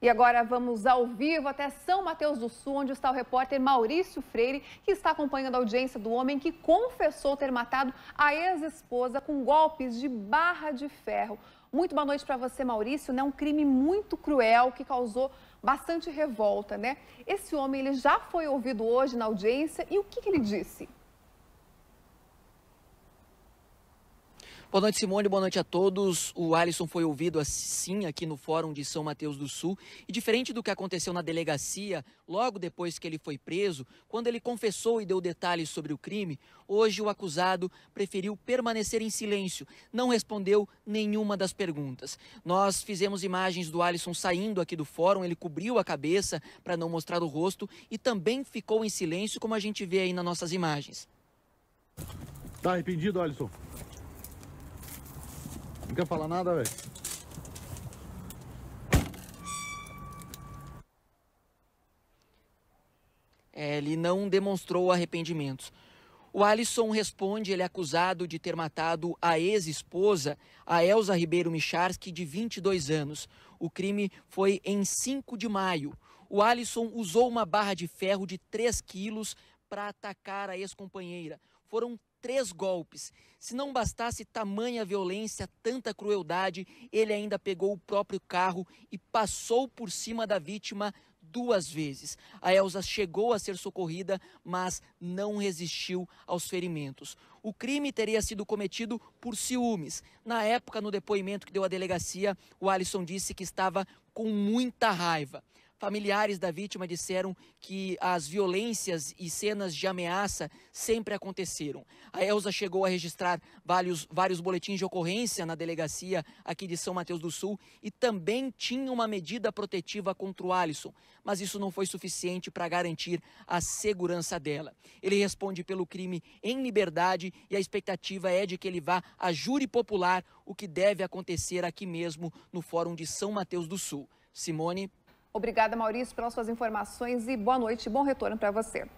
E agora vamos ao vivo até São Mateus do Sul, onde está o repórter Maurício Freire, que está acompanhando a audiência do homem que confessou ter matado a ex-esposa com golpes de barra de ferro. Muito boa noite para você, Maurício. Né? Um crime muito cruel que causou bastante revolta, né? Esse homem ele já foi ouvido hoje na audiência e o que, que ele disse? Boa noite, Simone. Boa noite a todos. O Alisson foi ouvido assim aqui no Fórum de São Mateus do Sul. E diferente do que aconteceu na delegacia, logo depois que ele foi preso, quando ele confessou e deu detalhes sobre o crime, hoje o acusado preferiu permanecer em silêncio, não respondeu nenhuma das perguntas. Nós fizemos imagens do Alisson saindo aqui do fórum, ele cobriu a cabeça para não mostrar o rosto e também ficou em silêncio, como a gente vê aí nas nossas imagens. Tá arrependido, Alisson? Não quer falar nada, velho? É, ele não demonstrou arrependimentos. O Alisson responde, ele é acusado de ter matado a ex-esposa, a Elza Ribeiro Micharski, de 22 anos. O crime foi em 5 de maio. O Alisson usou uma barra de ferro de 3 quilos para atacar a ex-companheira. Foram três golpes. Se não bastasse tamanha violência, tanta crueldade, ele ainda pegou o próprio carro e passou por cima da vítima duas vezes. A Elsa chegou a ser socorrida, mas não resistiu aos ferimentos. O crime teria sido cometido por ciúmes. Na época, no depoimento que deu à delegacia, o Alisson disse que estava com muita raiva. Familiares da vítima disseram que as violências e cenas de ameaça sempre aconteceram. A Elza chegou a registrar vários, vários boletins de ocorrência na delegacia aqui de São Mateus do Sul e também tinha uma medida protetiva contra o Alisson, mas isso não foi suficiente para garantir a segurança dela. Ele responde pelo crime em liberdade e a expectativa é de que ele vá a júri popular, o que deve acontecer aqui mesmo no Fórum de São Mateus do Sul. Simone. Obrigada, Maurício, pelas suas informações e boa noite bom retorno para você.